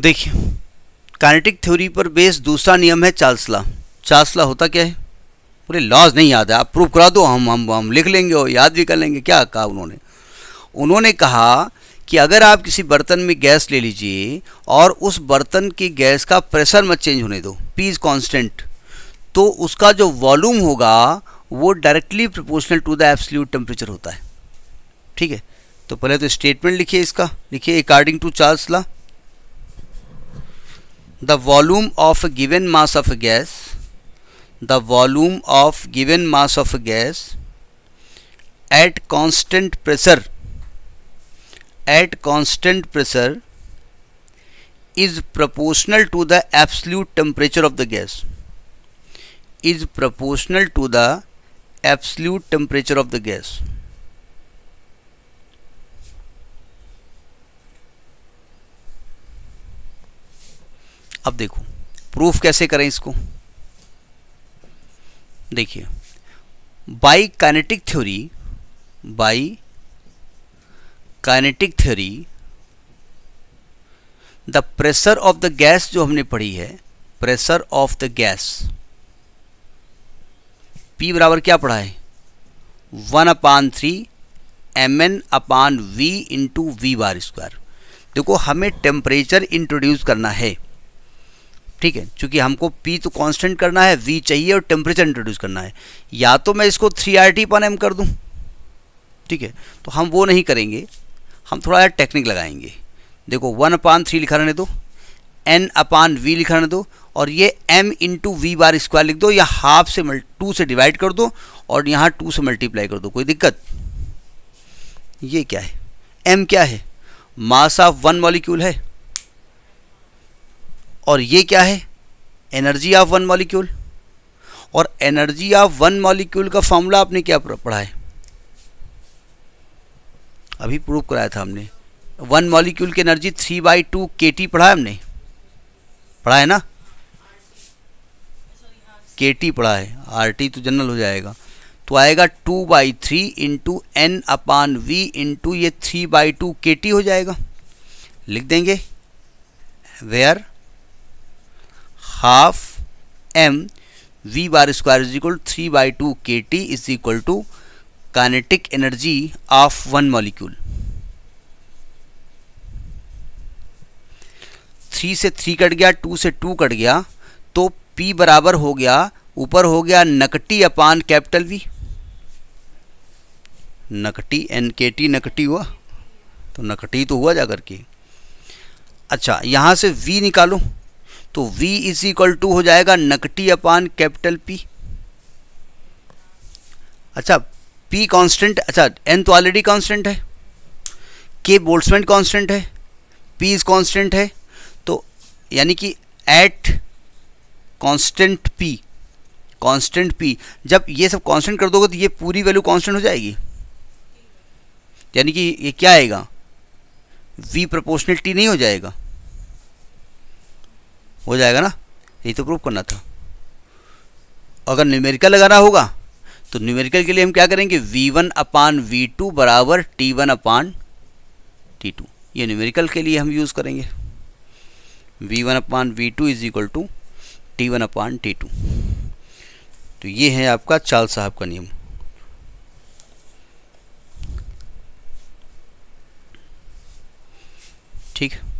देखिए kinetic theory पर base दूसरा नियम है चार्सला चार्सला होता क्या है पूरे लॉज नहीं याद है आप प्रूव करा दो हम हम हम लिख लेंगे और याद भी कर लेंगे क्या कहा उन्होंने उन्होंने कहा कि अगर आप किसी बर्तन में गैस ले लीजिए और उस बर्तन की गैस का प्रेशर मत चेंज होने दो पी इज़ कॉन्स्टेंट तो उसका जो वॉल्यूम होगा वो directly proportional to the absolute temperature होता है ठीक है तो पहले तो स्टेटमेंट लिखिए इसका लिखिए according to Charles law the volume of a given mass of a gas the volume of given mass of a gas at constant pressure at constant pressure is proportional to the absolute temperature of the gas is proportional to the absolute temperature of the gas अब देखो proof कैसे करें इसको देखिए by kinetic theory by kinetic theory the pressure of the gas जो हमने पढ़ी है pressure of the gas P बराबर क्या पढ़ा है one upon three M N upon V into V bar square देखो हमें टेम्परेचर इंट्रोड्यूस करना है ठीक है चूंकि हमको पी तो कांस्टेंट करना है वी चाहिए और टेम्परेचर इंट्रोड्यूस करना है या तो मैं इसको three R T upon M कर दूँ ठीक है तो हम वो नहीं करेंगे हम थोड़ा सा टेक्निक लगाएंगे देखो वन अपान थ्री लिखा रहने दो एन अपान वी लिखा रहने दो और ये M into V bar square लिख दो या हाफ से टू से डिवाइड कर दो और यहाँ टू से मल्टीप्लाई कर दो कोई दिक्कत ये क्या है एम क्या है मास ऑफ वन मॉलिक्यूल है और ये क्या है एनर्जी ऑफ वन मॉलिक्यूल और एनर्जी ऑफ वन मॉलिक्यूल का फॉर्मूला आपने क्या पढ़ा है अभी प्रूव कराया था हमने वन मॉलिक्यूल की energy three by two K T पढ़ा है हमने पढ़ा है ना के टी पढ़ा है आर टी तो जनरल हो जाएगा तो आएगा two by three into N upon V into ये three by two K T हो जाएगा लिख देंगे where half M V bar square is equal three by two K T is equal to kinetic energy of one molecule three से three cut गया two से two cut गया तो P बराबर हो गया ऊपर हो गया N K T upon capital V N K T N K T नकटी हुआ तो नकटी तो हुआ जाकर के अच्छा यहां से वी निकालो तो v इज इक्वल टू हो जाएगा नकटी अपान कैपिटल P अच्छा P कांस्टेंट अच्छा n तो ऑलरेडी कांस्टेंट है K बोल्समैन कांस्टेंट है P इज कांस्टेंट है तो यानी कि at constant P constant P जब ये सब कांस्टेंट कर दोगे तो ये पूरी वैल्यू कांस्टेंट हो जाएगी यानी कि ये क्या आएगा v प्रपोर्शनल टी नहीं हो जाएगा हो जाएगा ना यही तो प्रूव करना था अगर न्यूमेरिकल लगाना होगा तो न्यूमेरिकल के लिए हम क्या करेंगे V one upon V two बराबर T one upon T two ये न्यूमेरिकल के लिए हम यूज़ करेंगे V one upon V two is equal to T one upon T two तो ये है आपका चाल साहब का नियम ठीक है